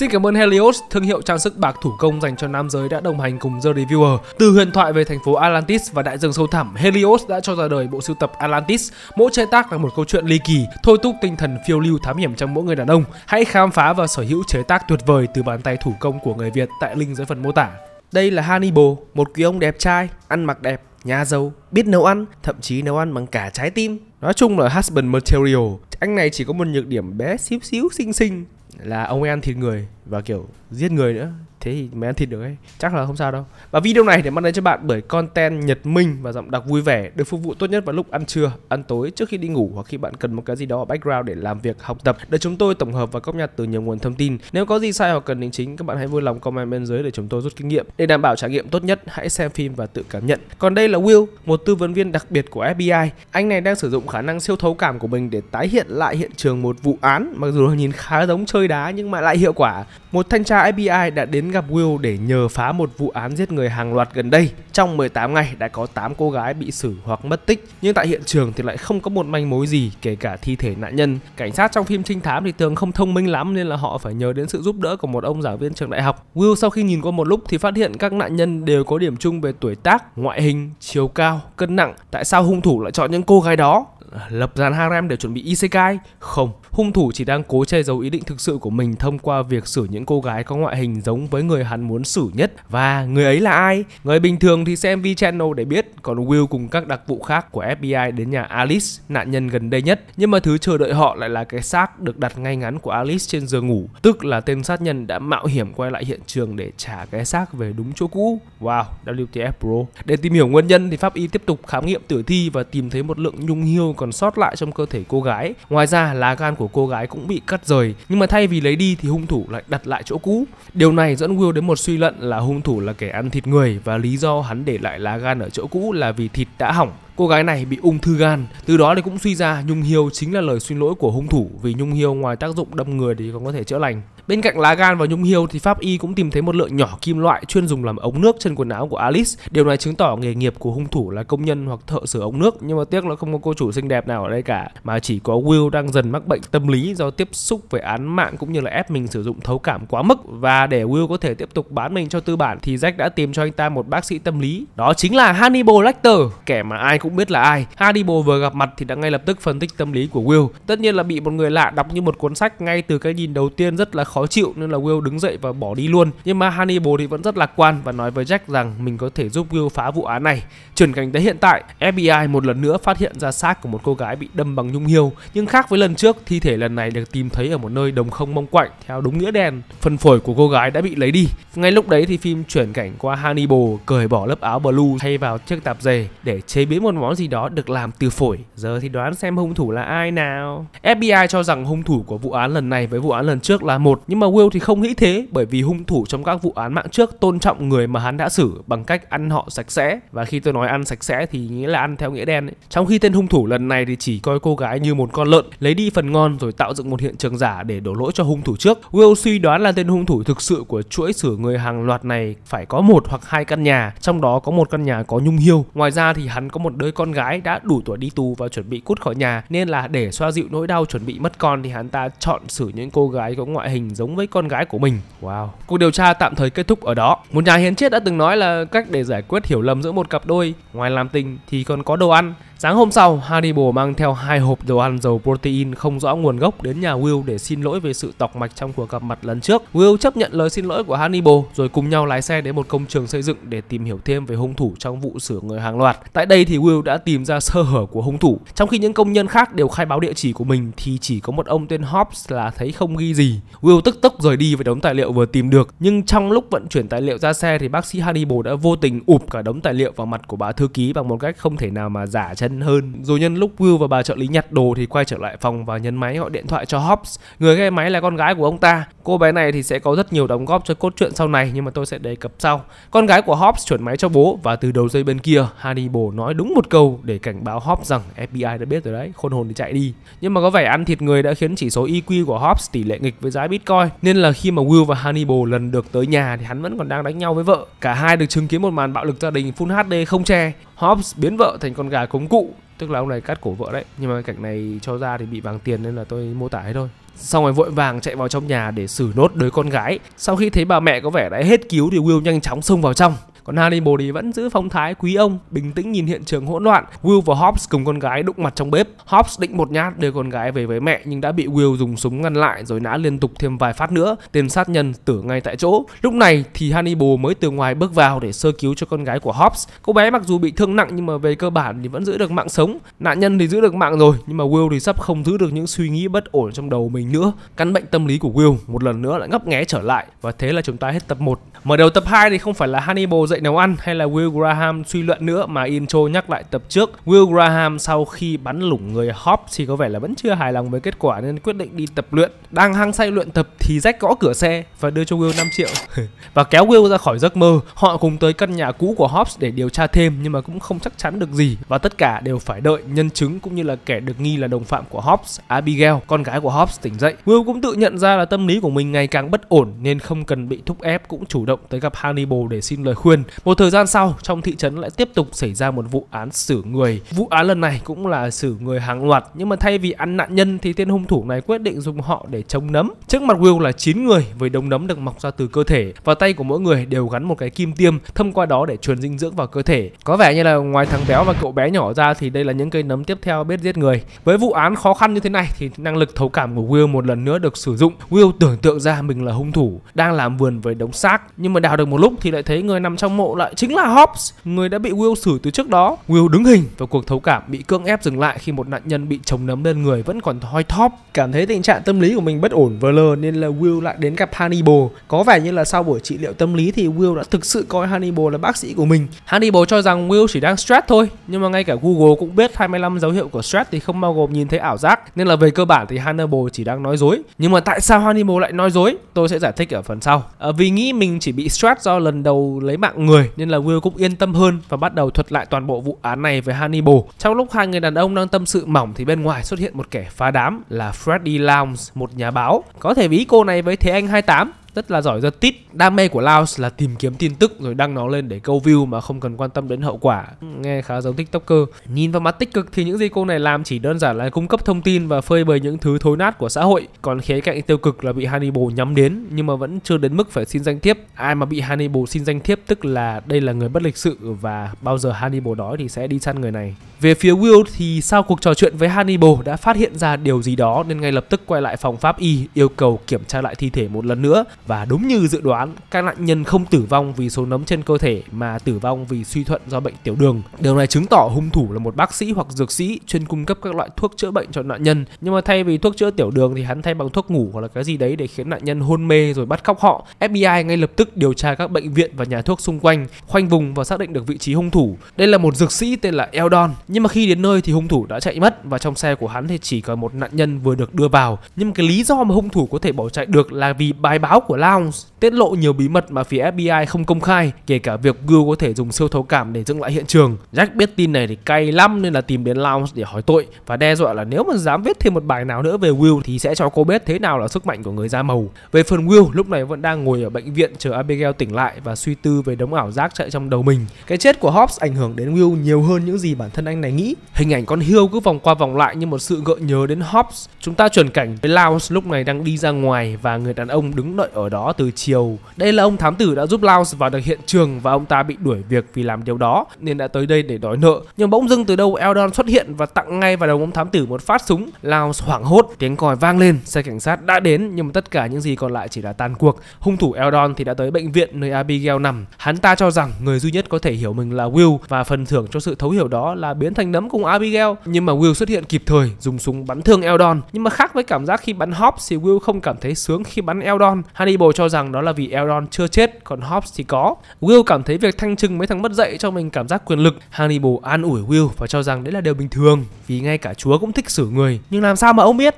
Xin cảm ơn Helios, thương hiệu trang sức bạc thủ công dành cho nam giới đã đồng hành cùng The Reviewer. Từ huyền thoại về thành phố Atlantis và đại dương sâu thẳm, Helios đã cho ra đời bộ sưu tập Atlantis. Mỗi chế tác là một câu chuyện ly kỳ, thôi thúc tinh thần phiêu lưu thám hiểm trong mỗi người đàn ông. Hãy khám phá và sở hữu chế tác tuyệt vời từ bàn tay thủ công của người Việt tại link dưới phần mô tả. Đây là Hannibal, một quý ông đẹp trai, ăn mặc đẹp, nhà giàu, biết nấu ăn, thậm chí nấu ăn bằng cả trái tim. Nói chung là husband material, anh này chỉ có một nhược điểm bé xíu xíu xinh xinh là ông ấy ăn thịt người và kiểu giết người nữa thế thì mới ăn thịt được ấy chắc là không sao đâu và video này để mang đến cho bạn bởi content nhật minh và giọng đọc vui vẻ được phục vụ tốt nhất vào lúc ăn trưa ăn tối trước khi đi ngủ hoặc khi bạn cần một cái gì đó ở background để làm việc học tập để chúng tôi tổng hợp và cóp nhặt từ nhiều nguồn thông tin nếu có gì sai hoặc cần đính chính các bạn hãy vui lòng comment bên dưới để chúng tôi rút kinh nghiệm để đảm bảo trải nghiệm tốt nhất hãy xem phim và tự cảm nhận còn đây là Will một tư vấn viên đặc biệt của FBI anh này đang sử dụng khả năng siêu thấu cảm của mình để tái hiện lại hiện trường một vụ án mặc dù nhìn khá giống chơi đá nhưng mà lại hiệu quả một thanh tra FBI đã đến gặp Will để nhờ phá một vụ án giết người hàng loạt gần đây. Trong 18 ngày đã có 8 cô gái bị xử hoặc mất tích, nhưng tại hiện trường thì lại không có một manh mối gì kể cả thi thể nạn nhân. Cảnh sát trong phim trinh thám thì thường không thông minh lắm nên là họ phải nhờ đến sự giúp đỡ của một ông giáo viên trường đại học. Will sau khi nhìn qua một lúc thì phát hiện các nạn nhân đều có điểm chung về tuổi tác, ngoại hình, chiều cao, cân nặng. Tại sao hung thủ lại chọn những cô gái đó? lập dàn harem để chuẩn bị isekai? Không, hung thủ chỉ đang cố che giấu ý định thực sự của mình thông qua việc xử những cô gái có ngoại hình giống với người hắn muốn xử nhất. Và người ấy là ai? Người bình thường thì xem V-Channel để biết, còn Will cùng các đặc vụ khác của FBI đến nhà Alice, nạn nhân gần đây nhất. Nhưng mà thứ chờ đợi họ lại là cái xác được đặt ngay ngắn của Alice trên giường ngủ, tức là tên sát nhân đã mạo hiểm quay lại hiện trường để trả cái xác về đúng chỗ cũ. Wow, WTF bro. Để tìm hiểu nguyên nhân thì pháp y tiếp tục khám nghiệm tử thi và tìm thấy một lượng nhung hiêu còn sót lại trong cơ thể cô gái. Ngoài ra, lá gan của cô gái cũng bị cắt rời, nhưng mà thay vì lấy đi thì hung thủ lại đặt lại chỗ cũ. Điều này dẫn Will đến một suy luận là hung thủ là kẻ ăn thịt người và lý do hắn để lại lá gan ở chỗ cũ là vì thịt đã hỏng cô gái này bị ung thư gan. Từ đó thì cũng suy ra Nhung Hiêu chính là lời xin lỗi của hung thủ vì Nhung Hiêu ngoài tác dụng đâm người thì còn có thể chữa lành. Bên cạnh lá gan và Nhung Hiêu thì pháp y cũng tìm thấy một lượng nhỏ kim loại chuyên dùng làm ống nước trên quần áo của Alice. Điều này chứng tỏ nghề nghiệp của hung thủ là công nhân hoặc thợ sửa ống nước nhưng mà tiếc là không có cô chủ xinh đẹp nào ở đây cả mà chỉ có Will đang dần mắc bệnh tâm lý do tiếp xúc với án mạng cũng như là ép mình sử dụng thấu cảm quá mức và để Will có thể tiếp tục bán mình cho tư bản thì Jack đã tìm cho anh ta một bác sĩ tâm lý. Đó chính là Hannibal Lecter, kẻ mà ai cũng cũng biết là ai. Hannibal vừa gặp mặt thì đã ngay lập tức phân tích tâm lý của Will. Tất nhiên là bị một người lạ đọc như một cuốn sách ngay từ cái nhìn đầu tiên rất là khó chịu nên là Will đứng dậy và bỏ đi luôn. Nhưng mà Hannibal thì vẫn rất lạc quan và nói với Jack rằng mình có thể giúp Will phá vụ án này. Chuyển cảnh tới hiện tại, FBI một lần nữa phát hiện ra xác của một cô gái bị đâm bằng nhung hiêu, nhưng khác với lần trước, thi thể lần này được tìm thấy ở một nơi đồng không mông quạnh theo đúng nghĩa đen. Phần phổi của cô gái đã bị lấy đi. Ngay lúc đấy thì phim chuyển cảnh qua Hannibal cởi bỏ lớp áo blue thay vào chiếc tạp dề để chế biến một món gì đó được làm từ phổi. Giờ thì đoán xem hung thủ là ai nào. FBI cho rằng hung thủ của vụ án lần này với vụ án lần trước là một, nhưng mà Will thì không nghĩ thế bởi vì hung thủ trong các vụ án mạng trước tôn trọng người mà hắn đã xử bằng cách ăn họ sạch sẽ. Và khi tôi nói ăn sạch sẽ thì nghĩa là ăn theo nghĩa đen ấy. Trong khi tên hung thủ lần này thì chỉ coi cô gái như một con lợn, lấy đi phần ngon rồi tạo dựng một hiện trường giả để đổ lỗi cho hung thủ trước. Will suy đoán là tên hung thủ thực sự của chuỗi xử người hàng loạt này phải có một hoặc hai căn nhà, trong đó có một căn nhà có nhung hiêu. Ngoài ra thì hắn có một đứa con gái đã đủ tuổi đi tù và chuẩn bị cút khỏi nhà nên là để xoa dịu nỗi đau chuẩn bị mất con thì hắn ta chọn xử những cô gái có ngoại hình giống với con gái của mình. Wow. Cuộc điều tra tạm thời kết thúc ở đó. Một nhà hiến chết đã từng nói là cách để giải quyết hiểu lầm giữa một cặp đôi, ngoài làm tình thì còn có đồ ăn. Sáng hôm sau, Hannibal mang theo hai hộp đồ ăn dầu protein không rõ nguồn gốc đến nhà Will để xin lỗi về sự tọc mạch trong cuộc gặp mặt lần trước. Will chấp nhận lời xin lỗi của Hannibal rồi cùng nhau lái xe đến một công trường xây dựng để tìm hiểu thêm về hung thủ trong vụ sửa người hàng loạt. Tại đây thì Will đã tìm ra sơ hở của hung thủ. Trong khi những công nhân khác đều khai báo địa chỉ của mình thì chỉ có một ông tên Hobbs là thấy không ghi gì. Will tức tốc rời đi với đống tài liệu vừa tìm được, nhưng trong lúc vận chuyển tài liệu ra xe thì bác sĩ Hannibal đã vô tình ụp cả đống tài liệu vào mặt của bà thư ký bằng một cách không thể nào mà giả chân chân hơn. Rồi nhân lúc Will và bà trợ lý nhặt đồ thì quay trở lại phòng và nhấn máy gọi điện thoại cho Hobbs. Người nghe máy là con gái của ông ta. Cô bé này thì sẽ có rất nhiều đóng góp cho cốt truyện sau này nhưng mà tôi sẽ đề cập sau. Con gái của Hobbs chuyển máy cho bố và từ đầu dây bên kia Hannibal nói đúng một câu để cảnh báo Hobbs rằng FBI đã biết rồi đấy, khôn hồn thì chạy đi. Nhưng mà có vẻ ăn thịt người đã khiến chỉ số IQ của Hobbs tỷ lệ nghịch với giá Bitcoin nên là khi mà Will và Hannibal lần được tới nhà thì hắn vẫn còn đang đánh nhau với vợ. Cả hai được chứng kiến một màn bạo lực gia đình full HD không che. Hobbs biến vợ thành con gà cống cụ tức là ông này cắt cổ vợ đấy nhưng mà cảnh này cho ra thì bị vàng tiền nên là tôi mô tả thế thôi Xong rồi vội vàng chạy vào trong nhà để xử nốt đứa con gái Sau khi thấy bà mẹ có vẻ đã hết cứu thì Will nhanh chóng xông vào trong còn Hannibal thì vẫn giữ phong thái quý ông, bình tĩnh nhìn hiện trường hỗn loạn. Will và Hobbs cùng con gái đụng mặt trong bếp. Hobbs định một nhát đưa con gái về với mẹ nhưng đã bị Will dùng súng ngăn lại rồi nã liên tục thêm vài phát nữa. Tên sát nhân tử ngay tại chỗ. Lúc này thì Hannibal mới từ ngoài bước vào để sơ cứu cho con gái của Hobbs. Cô bé mặc dù bị thương nặng nhưng mà về cơ bản thì vẫn giữ được mạng sống. Nạn nhân thì giữ được mạng rồi nhưng mà Will thì sắp không giữ được những suy nghĩ bất ổn trong đầu mình nữa. Căn bệnh tâm lý của Will một lần nữa lại ngấp nghé trở lại và thế là chúng ta hết tập 1. Mở đầu tập 2 thì không phải là Hannibal dạy nấu ăn hay là Will Graham suy luận nữa mà intro nhắc lại tập trước. Will Graham sau khi bắn lủng người Hobbs thì có vẻ là vẫn chưa hài lòng với kết quả nên quyết định đi tập luyện. Đang hăng say luyện tập thì rách gõ cửa xe và đưa cho Will 5 triệu và kéo Will ra khỏi giấc mơ. Họ cùng tới căn nhà cũ của Hobbs để điều tra thêm nhưng mà cũng không chắc chắn được gì và tất cả đều phải đợi nhân chứng cũng như là kẻ được nghi là đồng phạm của Hobbs, Abigail, con gái của Hobbs tỉnh dậy. Will cũng tự nhận ra là tâm lý của mình ngày càng bất ổn nên không cần bị thúc ép cũng chủ động động tới gặp Hannibal để xin lời khuyên. Một thời gian sau, trong thị trấn lại tiếp tục xảy ra một vụ án xử người. Vụ án lần này cũng là xử người hàng loạt, nhưng mà thay vì ăn nạn nhân thì tên hung thủ này quyết định dùng họ để chống nấm. Trước mặt Will là 9 người với đống nấm được mọc ra từ cơ thể và tay của mỗi người đều gắn một cái kim tiêm, thông qua đó để truyền dinh dưỡng vào cơ thể. Có vẻ như là ngoài thằng béo và cậu bé nhỏ ra thì đây là những cây nấm tiếp theo biết giết người. Với vụ án khó khăn như thế này thì năng lực thấu cảm của Will một lần nữa được sử dụng. Will tưởng tượng ra mình là hung thủ đang làm vườn với đống xác nhưng mà đào được một lúc thì lại thấy người nằm trong mộ lại chính là Hobbs, người đã bị Will xử từ trước đó. Will đứng hình và cuộc thấu cảm bị cưỡng ép dừng lại khi một nạn nhân bị chống nấm lên người vẫn còn thoi thóp. Cảm thấy tình trạng tâm lý của mình bất ổn vờ lờ nên là Will lại đến gặp Hannibal. Có vẻ như là sau buổi trị liệu tâm lý thì Will đã thực sự coi Hannibal là bác sĩ của mình. Hannibal cho rằng Will chỉ đang stress thôi, nhưng mà ngay cả Google cũng biết 25 dấu hiệu của stress thì không bao gồm nhìn thấy ảo giác, nên là về cơ bản thì Hannibal chỉ đang nói dối. Nhưng mà tại sao Hannibal lại nói dối? Tôi sẽ giải thích ở phần sau. À, vì nghĩ mình chỉ chỉ bị stress do lần đầu lấy mạng người nên là Will cũng yên tâm hơn và bắt đầu thuật lại toàn bộ vụ án này với Hannibal. Trong lúc hai người đàn ông đang tâm sự mỏng thì bên ngoài xuất hiện một kẻ phá đám là Freddy Lounge, một nhà báo. Có thể ví cô này với Thế Anh 28 rất là giỏi giật tít đam mê của Laos là tìm kiếm tin tức rồi đăng nó lên để câu view mà không cần quan tâm đến hậu quả nghe khá giống tiktoker nhìn vào mặt tích cực thì những gì cô này làm chỉ đơn giản là cung cấp thông tin và phơi bày những thứ thối nát của xã hội còn khía cạnh tiêu cực là bị Hannibal nhắm đến nhưng mà vẫn chưa đến mức phải xin danh thiếp ai mà bị Hannibal xin danh thiếp tức là đây là người bất lịch sự và bao giờ Hannibal đói thì sẽ đi săn người này về phía Will thì sau cuộc trò chuyện với Hannibal đã phát hiện ra điều gì đó nên ngay lập tức quay lại phòng pháp y yêu cầu kiểm tra lại thi thể một lần nữa và đúng như dự đoán, các nạn nhân không tử vong vì số nấm trên cơ thể mà tử vong vì suy thuận do bệnh tiểu đường. Điều này chứng tỏ hung thủ là một bác sĩ hoặc dược sĩ chuyên cung cấp các loại thuốc chữa bệnh cho nạn nhân. Nhưng mà thay vì thuốc chữa tiểu đường thì hắn thay bằng thuốc ngủ hoặc là cái gì đấy để khiến nạn nhân hôn mê rồi bắt cóc họ. FBI ngay lập tức điều tra các bệnh viện và nhà thuốc xung quanh, khoanh vùng và xác định được vị trí hung thủ. Đây là một dược sĩ tên là Eldon, nhưng mà khi đến nơi thì hung thủ đã chạy mất và trong xe của hắn thì chỉ còn một nạn nhân vừa được đưa vào. Nhưng cái lý do mà hung thủ có thể bỏ chạy được là vì bài báo của Lounge tiết lộ nhiều bí mật mà phía FBI không công khai, kể cả việc Gil có thể dùng siêu thấu cảm để dựng lại hiện trường. Jack biết tin này thì cay lắm nên là tìm đến Lounge để hỏi tội và đe dọa là nếu mà dám viết thêm một bài nào nữa về Will thì sẽ cho cô biết thế nào là sức mạnh của người da màu. Về phần Will, lúc này vẫn đang ngồi ở bệnh viện chờ Abigail tỉnh lại và suy tư về đống ảo giác chạy trong đầu mình. Cái chết của Hobbs ảnh hưởng đến Will nhiều hơn những gì bản thân anh này nghĩ. Hình ảnh con hươu cứ vòng qua vòng lại như một sự gợi nhớ đến Hobbs. Chúng ta chuyển cảnh với Lounge lúc này đang đi ra ngoài và người đàn ông đứng đợi ở đó từ chiều. Đây là ông thám tử đã giúp Laos vào được hiện trường và ông ta bị đuổi việc vì làm điều đó nên đã tới đây để đòi nợ. Nhưng bỗng dưng từ đâu Eldon xuất hiện và tặng ngay vào đầu ông thám tử một phát súng. Laos hoảng hốt, tiếng còi vang lên, xe cảnh sát đã đến nhưng mà tất cả những gì còn lại chỉ là tan cuộc. Hung thủ Eldon thì đã tới bệnh viện nơi Abigail nằm. Hắn ta cho rằng người duy nhất có thể hiểu mình là Will và phần thưởng cho sự thấu hiểu đó là biến thành nấm cùng Abigail. Nhưng mà Will xuất hiện kịp thời, dùng súng bắn thương Eldon. Nhưng mà khác với cảm giác khi bắn Hobbs thì Will không cảm thấy sướng khi bắn Eldon. Hắn Hannibal cho rằng đó là vì Elrond chưa chết, còn Hobbs thì có. Will cảm thấy việc thanh trừng mấy thằng mất dạy cho mình cảm giác quyền lực. Hannibal an ủi Will và cho rằng đấy là điều bình thường, vì ngay cả Chúa cũng thích xử người. Nhưng làm sao mà ông biết?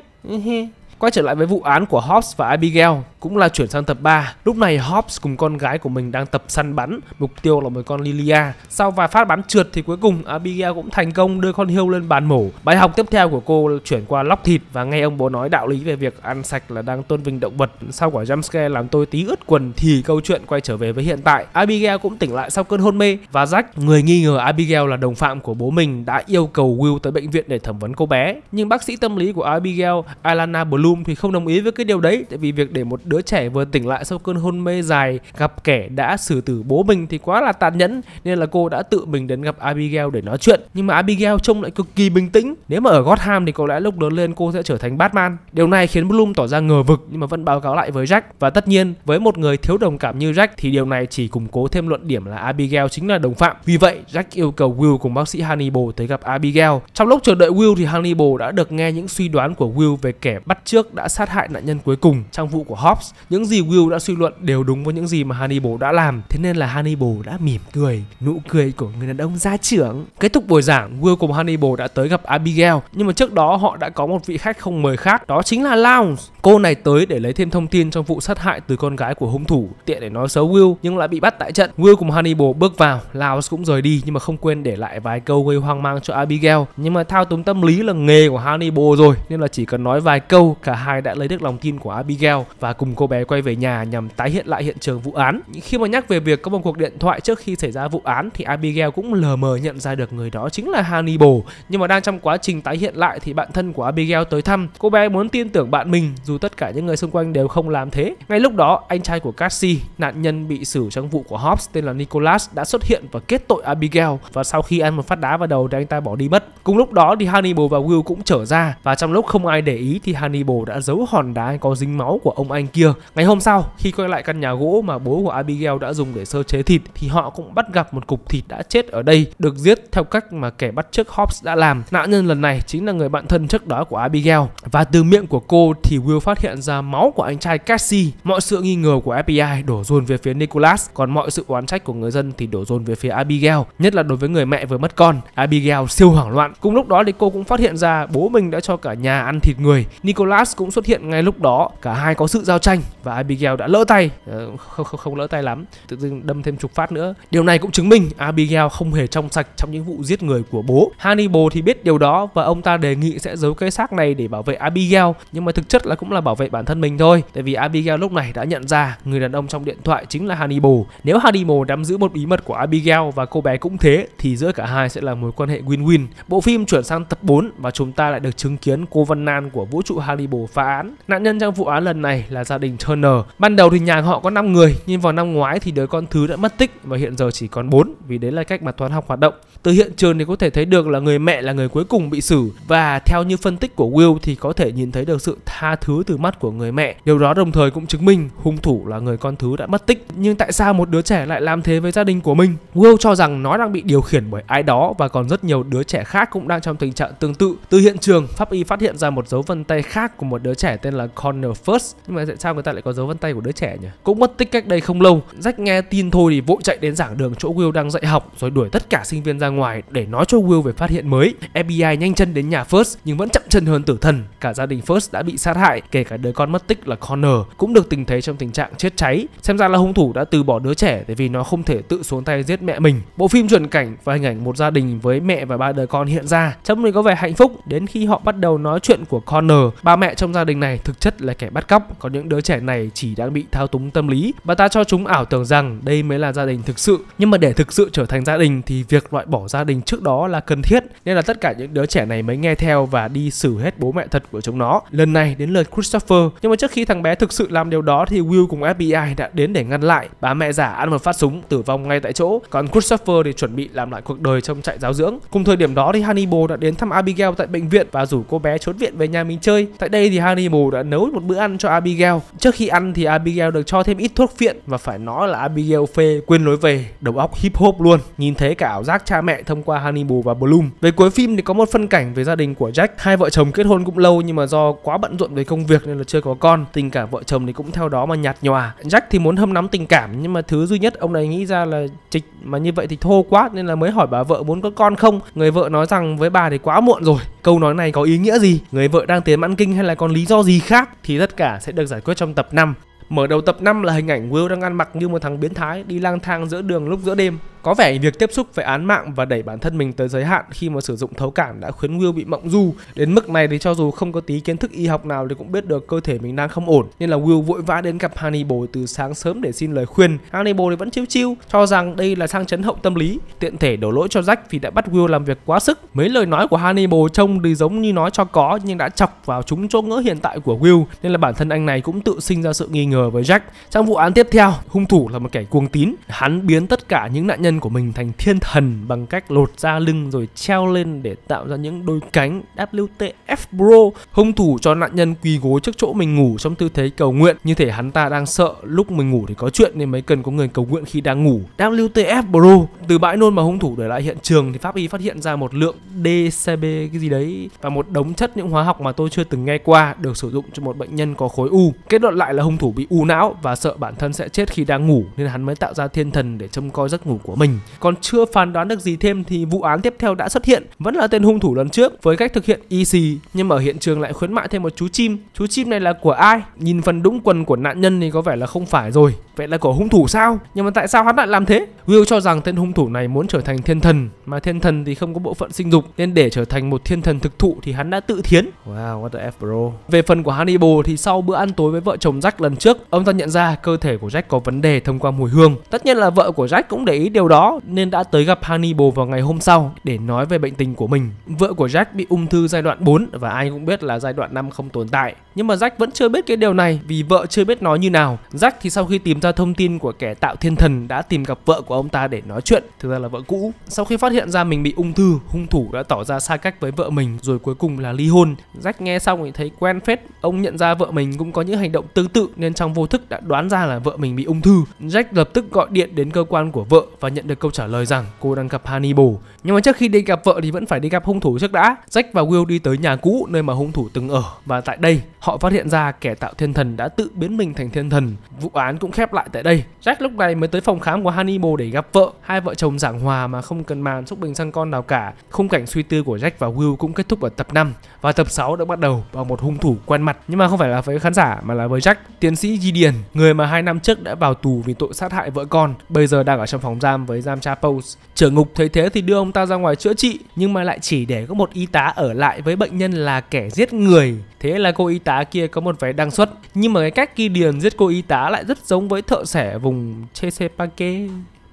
Quay trở lại với vụ án của Hobbs và Abigail, cũng là chuyển sang tập 3. Lúc này Hobbs cùng con gái của mình đang tập săn bắn, mục tiêu là một con Lilia. Sau vài phát bắn trượt thì cuối cùng Abigail cũng thành công đưa con hươu lên bàn mổ. Bài học tiếp theo của cô chuyển qua lóc thịt và nghe ông bố nói đạo lý về việc ăn sạch là đang tôn vinh động vật. Sau quả jumpscare làm tôi tí ướt quần thì câu chuyện quay trở về với hiện tại. Abigail cũng tỉnh lại sau cơn hôn mê và Jack, người nghi ngờ Abigail là đồng phạm của bố mình đã yêu cầu Will tới bệnh viện để thẩm vấn cô bé. Nhưng bác sĩ tâm lý của Abigail, Alana Bloom thì không đồng ý với cái điều đấy tại vì việc để một đứa trẻ vừa tỉnh lại sau cơn hôn mê dài gặp kẻ đã xử tử bố mình thì quá là tàn nhẫn nên là cô đã tự mình đến gặp Abigail để nói chuyện nhưng mà Abigail trông lại cực kỳ bình tĩnh nếu mà ở Gotham thì có lẽ lúc lớn lên cô sẽ trở thành Batman điều này khiến Bloom tỏ ra ngờ vực nhưng mà vẫn báo cáo lại với Jack và tất nhiên với một người thiếu đồng cảm như Jack thì điều này chỉ củng cố thêm luận điểm là Abigail chính là đồng phạm vì vậy Jack yêu cầu Will cùng bác sĩ Hannibal tới gặp Abigail trong lúc chờ đợi Will thì Hannibal đã được nghe những suy đoán của Will về kẻ bắt trước đã sát hại nạn nhân cuối cùng trong vụ của Hobbs Forbes. Những gì Will đã suy luận đều đúng với những gì mà Hannibal đã làm. Thế nên là Hannibal đã mỉm cười, nụ cười của người đàn ông gia trưởng. Kết thúc buổi giảng, Will cùng Hannibal đã tới gặp Abigail, nhưng mà trước đó họ đã có một vị khách không mời khác, đó chính là Lounge. Cô này tới để lấy thêm thông tin trong vụ sát hại từ con gái của hung thủ, tiện để nói xấu Will nhưng lại bị bắt tại trận. Will cùng Hannibal bước vào, Lounge cũng rời đi nhưng mà không quên để lại vài câu gây hoang mang cho Abigail. Nhưng mà thao túng tâm lý là nghề của Hannibal rồi nên là chỉ cần nói vài câu cả hai đã lấy được lòng tin của Abigail và cùng cô bé quay về nhà nhằm tái hiện lại hiện trường vụ án. Khi mà nhắc về việc có một cuộc điện thoại trước khi xảy ra vụ án thì Abigail cũng lờ mờ nhận ra được người đó chính là Hannibal. Nhưng mà đang trong quá trình tái hiện lại thì bạn thân của Abigail tới thăm. Cô bé muốn tin tưởng bạn mình dù tất cả những người xung quanh đều không làm thế. Ngay lúc đó, anh trai của Cassie, nạn nhân bị xử trong vụ của Hobbs tên là Nicholas đã xuất hiện và kết tội Abigail và sau khi ăn một phát đá vào đầu thì anh ta bỏ đi mất. Cùng lúc đó thì Hannibal và Will cũng trở ra và trong lúc không ai để ý thì Hannibal đã giấu hòn đá có dính máu của ông anh kia kia. Ngày hôm sau, khi quay lại căn nhà gỗ mà bố của Abigail đã dùng để sơ chế thịt thì họ cũng bắt gặp một cục thịt đã chết ở đây, được giết theo cách mà kẻ bắt trước Hobbs đã làm. Nạn nhân lần này chính là người bạn thân trước đó của Abigail và từ miệng của cô thì Will phát hiện ra máu của anh trai Cassie. Mọi sự nghi ngờ của FBI đổ dồn về phía Nicholas, còn mọi sự oán trách của người dân thì đổ dồn về phía Abigail, nhất là đối với người mẹ vừa mất con. Abigail siêu hoảng loạn. Cùng lúc đó thì cô cũng phát hiện ra bố mình đã cho cả nhà ăn thịt người. Nicholas cũng xuất hiện ngay lúc đó, cả hai có sự giao tranh và Abigail đã lỡ tay ờ, không, không không lỡ tay lắm tự dưng đâm thêm chục phát nữa điều này cũng chứng minh Abigail không hề trong sạch trong những vụ giết người của bố Hannibal thì biết điều đó và ông ta đề nghị sẽ giấu cái xác này để bảo vệ Abigail nhưng mà thực chất là cũng là bảo vệ bản thân mình thôi tại vì Abigail lúc này đã nhận ra người đàn ông trong điện thoại chính là Hannibal nếu Hannibal nắm giữ một bí mật của Abigail và cô bé cũng thế thì giữa cả hai sẽ là mối quan hệ win-win bộ phim chuyển sang tập 4 và chúng ta lại được chứng kiến cô Văn Nan của vũ trụ Hannibal phá án nạn nhân trong vụ án lần này là gia đình Turner. Ban đầu thì nhà họ có 5 người nhưng vào năm ngoái thì đứa con thứ đã mất tích và hiện giờ chỉ còn 4 vì đấy là cách mà toán học hoạt động. Từ hiện trường thì có thể thấy được là người mẹ là người cuối cùng bị xử và theo như phân tích của Will thì có thể nhìn thấy được sự tha thứ từ mắt của người mẹ. Điều đó đồng thời cũng chứng minh hung thủ là người con thứ đã mất tích. Nhưng tại sao một đứa trẻ lại làm thế với gia đình của mình? Will cho rằng nó đang bị điều khiển bởi ai đó và còn rất nhiều đứa trẻ khác cũng đang trong tình trạng tương tự. Từ hiện trường, pháp y phát hiện ra một dấu vân tay khác của một đứa trẻ tên là Connor First nhưng mà sẽ sao người ta lại có dấu vân tay của đứa trẻ nhỉ cũng mất tích cách đây không lâu rách nghe tin thôi thì vội chạy đến giảng đường chỗ will đang dạy học rồi đuổi tất cả sinh viên ra ngoài để nói cho will về phát hiện mới fbi nhanh chân đến nhà first nhưng vẫn chậm chân hơn tử thần cả gia đình first đã bị sát hại kể cả đứa con mất tích là connor cũng được tình thấy trong tình trạng chết cháy xem ra là hung thủ đã từ bỏ đứa trẻ tại vì nó không thể tự xuống tay giết mẹ mình bộ phim chuẩn cảnh và hình ảnh một gia đình với mẹ và ba đứa con hiện ra trông thì có vẻ hạnh phúc đến khi họ bắt đầu nói chuyện của connor ba mẹ trong gia đình này thực chất là kẻ bắt cóc có những đứa trẻ này chỉ đang bị thao túng tâm lý. Bà ta cho chúng ảo tưởng rằng đây mới là gia đình thực sự. Nhưng mà để thực sự trở thành gia đình thì việc loại bỏ gia đình trước đó là cần thiết. Nên là tất cả những đứa trẻ này mới nghe theo và đi xử hết bố mẹ thật của chúng nó. Lần này đến lượt Christopher. Nhưng mà trước khi thằng bé thực sự làm điều đó thì Will cùng FBI đã đến để ngăn lại. Bà mẹ giả ăn một phát súng tử vong ngay tại chỗ. Còn Christopher thì chuẩn bị làm lại cuộc đời trong trại giáo dưỡng. Cùng thời điểm đó thì Hannibal đã đến thăm Abigail tại bệnh viện và rủ cô bé trốn viện về nhà mình chơi. Tại đây thì Hannibal đã nấu một bữa ăn cho Abigail Trước khi ăn thì Abigail được cho thêm ít thuốc phiện và phải nói là Abigail phê quên lối về, đầu óc hip hop luôn. Nhìn thấy cả ảo giác cha mẹ thông qua Hannibal và Bloom. Về cuối phim thì có một phân cảnh về gia đình của Jack. Hai vợ chồng kết hôn cũng lâu nhưng mà do quá bận rộn với công việc nên là chưa có con. Tình cảm vợ chồng thì cũng theo đó mà nhạt nhòa. Jack thì muốn hâm nắm tình cảm nhưng mà thứ duy nhất ông này nghĩ ra là trịch mà như vậy thì thô quá nên là mới hỏi bà vợ muốn có con không. Người vợ nói rằng với bà thì quá muộn rồi câu nói này có ý nghĩa gì, người vợ đang tiến mãn kinh hay là còn lý do gì khác thì tất cả sẽ được giải quyết trong tập 5. Mở đầu tập 5 là hình ảnh Will đang ăn mặc như một thằng biến thái đi lang thang giữa đường lúc giữa đêm có vẻ việc tiếp xúc với án mạng và đẩy bản thân mình tới giới hạn khi mà sử dụng thấu cảm đã khiến Will bị mộng du. Đến mức này thì cho dù không có tí kiến thức y học nào thì cũng biết được cơ thể mình đang không ổn. Nên là Will vội vã đến gặp Hannibal từ sáng sớm để xin lời khuyên. Hannibal thì vẫn chiêu chiêu cho rằng đây là sang chấn hậu tâm lý, tiện thể đổ lỗi cho Jack vì đã bắt Will làm việc quá sức. Mấy lời nói của Hannibal trông thì giống như nói cho có nhưng đã chọc vào chúng chỗ ngỡ hiện tại của Will nên là bản thân anh này cũng tự sinh ra sự nghi ngờ với Jack. Trong vụ án tiếp theo, hung thủ là một kẻ cuồng tín, hắn biến tất cả những nạn nhân nhân của mình thành thiên thần bằng cách lột da lưng rồi treo lên để tạo ra những đôi cánh WTF Bro. Hung thủ cho nạn nhân quỳ gối trước chỗ mình ngủ trong tư thế cầu nguyện như thể hắn ta đang sợ lúc mình ngủ thì có chuyện nên mới cần có người cầu nguyện khi đang ngủ. WTF Bro. Từ bãi nôn mà hung thủ để lại hiện trường thì pháp y phát hiện ra một lượng DCB cái gì đấy và một đống chất những hóa học mà tôi chưa từng nghe qua được sử dụng cho một bệnh nhân có khối u. Kết luận lại là hung thủ bị u não và sợ bản thân sẽ chết khi đang ngủ nên hắn mới tạo ra thiên thần để trông coi giấc ngủ của mình mình. Còn chưa phán đoán được gì thêm thì vụ án tiếp theo đã xuất hiện, vẫn là tên hung thủ lần trước với cách thực hiện y xì nhưng mà ở hiện trường lại khuyến mại thêm một chú chim. Chú chim này là của ai? Nhìn phần đũng quần của nạn nhân thì có vẻ là không phải rồi. Vậy là của hung thủ sao? Nhưng mà tại sao hắn lại làm thế? Will cho rằng tên hung thủ này muốn trở thành thiên thần, mà thiên thần thì không có bộ phận sinh dục nên để trở thành một thiên thần thực thụ thì hắn đã tự thiến. Wow, what the F bro. Về phần của Hannibal thì sau bữa ăn tối với vợ chồng Jack lần trước, ông ta nhận ra cơ thể của Jack có vấn đề thông qua mùi hương. Tất nhiên là vợ của Jack cũng để ý điều đó đó nên đã tới gặp Hannibal vào ngày hôm sau để nói về bệnh tình của mình. Vợ của Jack bị ung thư giai đoạn 4 và ai cũng biết là giai đoạn 5 không tồn tại. Nhưng mà Jack vẫn chưa biết cái điều này vì vợ chưa biết nói như nào. Jack thì sau khi tìm ra thông tin của kẻ tạo thiên thần đã tìm gặp vợ của ông ta để nói chuyện, thực ra là vợ cũ. Sau khi phát hiện ra mình bị ung thư, hung thủ đã tỏ ra xa cách với vợ mình rồi cuối cùng là ly hôn. Jack nghe xong thì thấy quen phết, ông nhận ra vợ mình cũng có những hành động tương tự nên trong vô thức đã đoán ra là vợ mình bị ung thư. Jack lập tức gọi điện đến cơ quan của vợ và nhận nhận được câu trả lời rằng cô đang gặp Hannibal. Nhưng mà trước khi đi gặp vợ thì vẫn phải đi gặp hung thủ trước đã. Jack và Will đi tới nhà cũ nơi mà hung thủ từng ở và tại đây họ phát hiện ra kẻ tạo thiên thần đã tự biến mình thành thiên thần. Vụ án cũng khép lại tại đây. Jack lúc này mới tới phòng khám của Hannibal để gặp vợ. Hai vợ chồng giảng hòa mà không cần màn xúc bình sang con nào cả. Khung cảnh suy tư của Jack và Will cũng kết thúc ở tập 5 và tập 6 đã bắt đầu bằng một hung thủ quen mặt nhưng mà không phải là với khán giả mà là với Jack, tiến sĩ Gideon, người mà hai năm trước đã vào tù vì tội sát hại vợ con, bây giờ đang ở trong phòng giam với với Jamcha Pose. Trưởng ngục thấy thế thì đưa ông ta ra ngoài chữa trị nhưng mà lại chỉ để có một y tá ở lại với bệnh nhân là kẻ giết người. Thế là cô y tá kia có một vé đăng xuất nhưng mà cái cách Kỳ Điền giết cô y tá lại rất giống với thợ sẻ vùng Chesepake.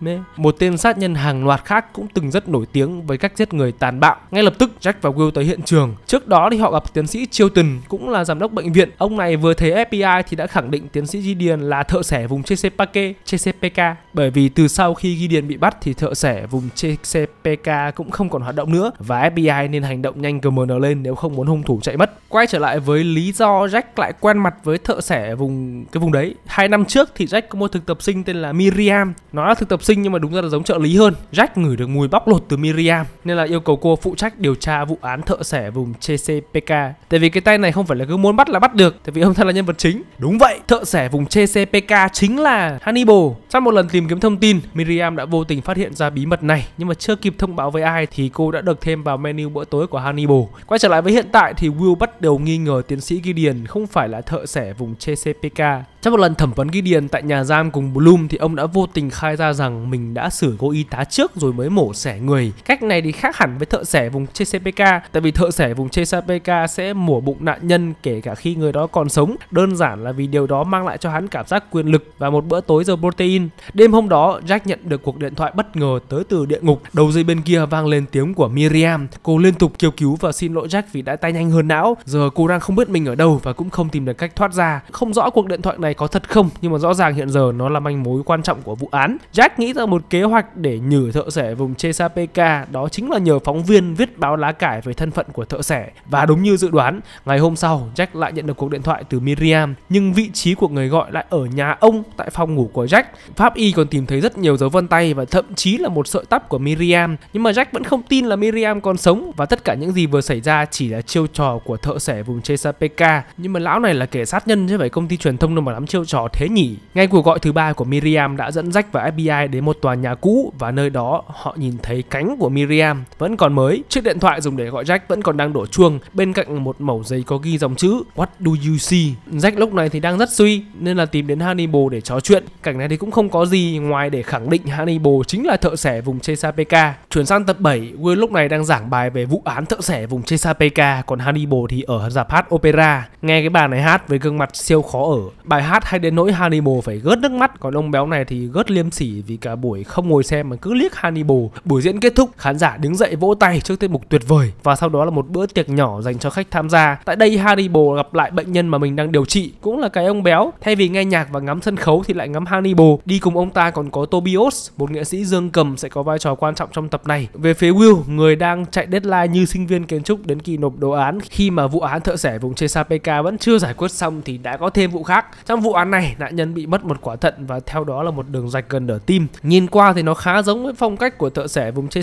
Mê. Một tên sát nhân hàng loạt khác cũng từng rất nổi tiếng với cách giết người tàn bạo. Ngay lập tức Jack và Will tới hiện trường. Trước đó thì họ gặp tiến sĩ Chilton cũng là giám đốc bệnh viện. Ông này vừa thấy FBI thì đã khẳng định tiến sĩ Gideon là thợ sẻ vùng CCPK Chesapeake. Bởi vì từ sau khi Gideon bị bắt thì thợ sẻ vùng CCPK cũng không còn hoạt động nữa và FBI nên hành động nhanh GMN lên nếu không muốn hung thủ chạy mất. Quay trở lại với lý do Jack lại quen mặt với thợ sẻ vùng cái vùng đấy. Hai năm trước thì Jack có một thực tập sinh tên là Miriam. Nó là thực tập sinh nhưng mà đúng ra là giống trợ lý hơn. Jack ngửi được mùi bóc lột từ Miriam nên là yêu cầu cô phụ trách điều tra vụ án thợ sẻ vùng CCPK. Tại vì cái tay này không phải là cứ muốn bắt là bắt được, tại vì ông ta là nhân vật chính. Đúng vậy, thợ sẻ vùng CCPK chính là Hannibal. Trong một lần tìm kiếm thông tin, Miriam đã vô tình phát hiện ra bí mật này nhưng mà chưa kịp thông báo với ai thì cô đã được thêm vào menu bữa tối của Hannibal. Quay trở lại với hiện tại thì Will bắt đầu nghi ngờ tiến sĩ Gideon không phải là thợ sẻ vùng CCPK. Trong một lần thẩm vấn Gideon tại nhà giam cùng Bloom thì ông đã vô tình khai ra rằng rằng mình đã xử cô y tá trước rồi mới mổ xẻ người. Cách này thì khác hẳn với thợ xẻ vùng CCPK, tại vì thợ xẻ vùng CCPK sẽ mổ bụng nạn nhân kể cả khi người đó còn sống. Đơn giản là vì điều đó mang lại cho hắn cảm giác quyền lực và một bữa tối dầu protein. Đêm hôm đó, Jack nhận được cuộc điện thoại bất ngờ tới từ địa ngục. Đầu dây bên kia vang lên tiếng của Miriam. Cô liên tục kêu cứu và xin lỗi Jack vì đã tay nhanh hơn não. Giờ cô đang không biết mình ở đâu và cũng không tìm được cách thoát ra. Không rõ cuộc điện thoại này có thật không, nhưng mà rõ ràng hiện giờ nó là manh mối quan trọng của vụ án. Jack nghĩ nghĩ ra một kế hoạch để nhử thợ sẻ vùng Chesapeka đó chính là nhờ phóng viên viết báo lá cải về thân phận của thợ sẻ. Và đúng như dự đoán, ngày hôm sau Jack lại nhận được cuộc điện thoại từ Miriam nhưng vị trí của người gọi lại ở nhà ông tại phòng ngủ của Jack. Pháp y còn tìm thấy rất nhiều dấu vân tay và thậm chí là một sợi tóc của Miriam nhưng mà Jack vẫn không tin là Miriam còn sống và tất cả những gì vừa xảy ra chỉ là chiêu trò của thợ sẻ vùng Chesapeka. Nhưng mà lão này là kẻ sát nhân chứ phải công ty truyền thông đâu mà lắm chiêu trò thế nhỉ. Ngay cuộc gọi thứ ba của Miriam đã dẫn Jack và FBI đến đến một tòa nhà cũ và nơi đó họ nhìn thấy cánh của Miriam vẫn còn mới. Chiếc điện thoại dùng để gọi Jack vẫn còn đang đổ chuông, bên cạnh một mẩu giấy có ghi dòng chữ What do you see? Jack lúc này thì đang rất suy nên là tìm đến Hannibal để trò chuyện. Cảnh này thì cũng không có gì ngoài để khẳng định Hannibal chính là thợ sẻ vùng Chesapeake. Chuyển sang tập 7, Will lúc này đang giảng bài về vụ án thợ sẻ vùng Chesapeake, còn Hannibal thì ở dạp hát opera. Nghe cái bà này hát với gương mặt siêu khó ở. Bài hát hay đến nỗi Hannibal phải gớt nước mắt, còn ông béo này thì gớt liêm sỉ vì cả cả buổi không ngồi xem mà cứ liếc Hannibal. Buổi diễn kết thúc, khán giả đứng dậy vỗ tay trước tiết mục tuyệt vời và sau đó là một bữa tiệc nhỏ dành cho khách tham gia. Tại đây Hannibal gặp lại bệnh nhân mà mình đang điều trị, cũng là cái ông béo. Thay vì nghe nhạc và ngắm sân khấu thì lại ngắm Hannibal. Đi cùng ông ta còn có Tobias, một nghệ sĩ dương cầm sẽ có vai trò quan trọng trong tập này. Về phía Will, người đang chạy deadline như sinh viên kiến trúc đến kỳ nộp đồ án khi mà vụ án thợ sẻ vùng Chesapeake vẫn chưa giải quyết xong thì đã có thêm vụ khác. Trong vụ án này, nạn nhân bị mất một quả thận và theo đó là một đường rạch gần ở tim. Nhìn qua thì nó khá giống với phong cách của thợ sẻ vùng chê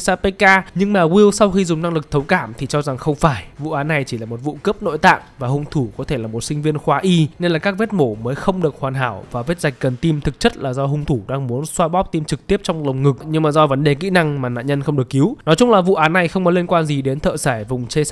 nhưng mà Will sau khi dùng năng lực thấu cảm thì cho rằng không phải. Vụ án này chỉ là một vụ cướp nội tạng và hung thủ có thể là một sinh viên khoa y nên là các vết mổ mới không được hoàn hảo và vết rạch cần tim thực chất là do hung thủ đang muốn xoa bóp tim trực tiếp trong lồng ngực nhưng mà do vấn đề kỹ năng mà nạn nhân không được cứu. Nói chung là vụ án này không có liên quan gì đến thợ sẻ vùng chê